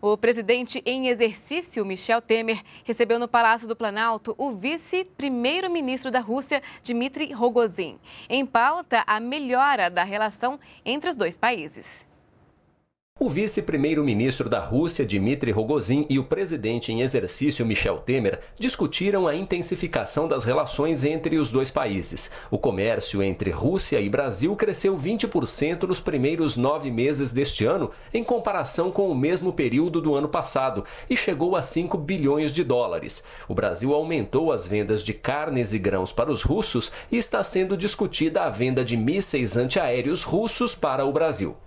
O presidente em exercício, Michel Temer, recebeu no Palácio do Planalto o vice-primeiro-ministro da Rússia, Dmitry Rogozin. Em pauta, a melhora da relação entre os dois países o vice-primeiro-ministro da Rússia, Dmitry Rogozin, e o presidente em exercício, Michel Temer, discutiram a intensificação das relações entre os dois países. O comércio entre Rússia e Brasil cresceu 20% nos primeiros nove meses deste ano, em comparação com o mesmo período do ano passado, e chegou a 5 bilhões de dólares. O Brasil aumentou as vendas de carnes e grãos para os russos e está sendo discutida a venda de mísseis antiaéreos russos para o Brasil.